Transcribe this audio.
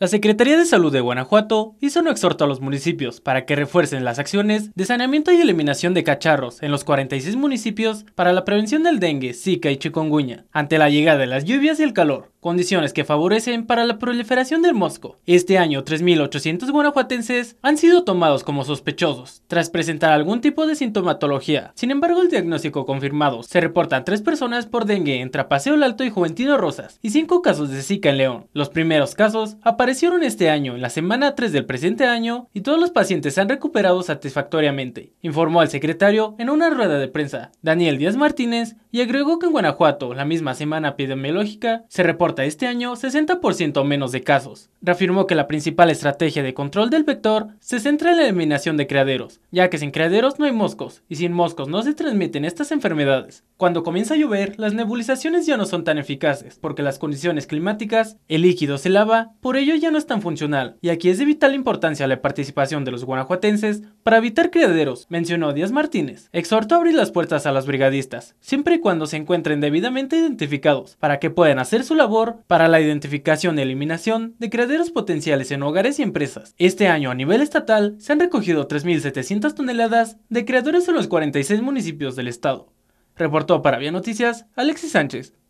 La Secretaría de Salud de Guanajuato hizo un exhorto a los municipios para que refuercen las acciones de saneamiento y eliminación de cacharros en los 46 municipios para la prevención del dengue, zika y chikungunya, ante la llegada de las lluvias y el calor, condiciones que favorecen para la proliferación del mosco. Este año 3.800 guanajuatenses han sido tomados como sospechosos tras presentar algún tipo de sintomatología. Sin embargo, el diagnóstico confirmado se reportan tres personas por dengue en Trapaseo Alto y Juventino Rosas y cinco casos de zika en León. Los primeros casos aparecen aparecieron este año, en la semana 3 del presente año, y todos los pacientes se han recuperado satisfactoriamente, informó al secretario en una rueda de prensa, Daniel Díaz Martínez, y agregó que en Guanajuato, la misma semana epidemiológica, se reporta este año 60% menos de casos. Reafirmó que la principal estrategia de control del vector se centra en la eliminación de criaderos, ya que sin criaderos no hay moscos, y sin moscos no se transmiten estas enfermedades. Cuando comienza a llover, las nebulizaciones ya no son tan eficaces, porque las condiciones climáticas, el líquido se lava, por ello ya no es tan funcional, y aquí es de vital importancia la participación de los guanajuatenses para evitar criaderos, mencionó Díaz Martínez. Exhortó a abrir las puertas a las brigadistas, siempre y cuando se encuentren debidamente identificados, para que puedan hacer su labor para la identificación y eliminación de criaderos potenciales en hogares y empresas. Este año a nivel estatal se han recogido 3.700 toneladas de criadores en los 46 municipios del estado. Reportó para Vía Noticias Alexis Sánchez.